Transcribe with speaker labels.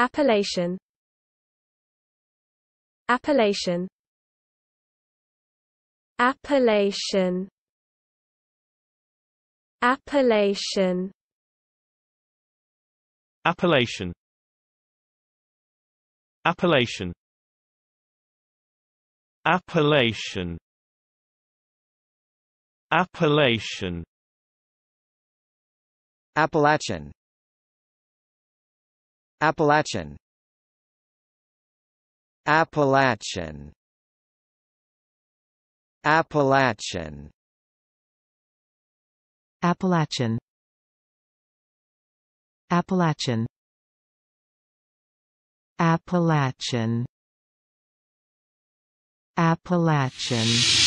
Speaker 1: Appellation Appellation Appellation Appellation Appellation Appellation Appellation Appellation Appalachian Appalachian Appalachian Appalachian Appalachian Appalachian Appalachian
Speaker 2: Appalachian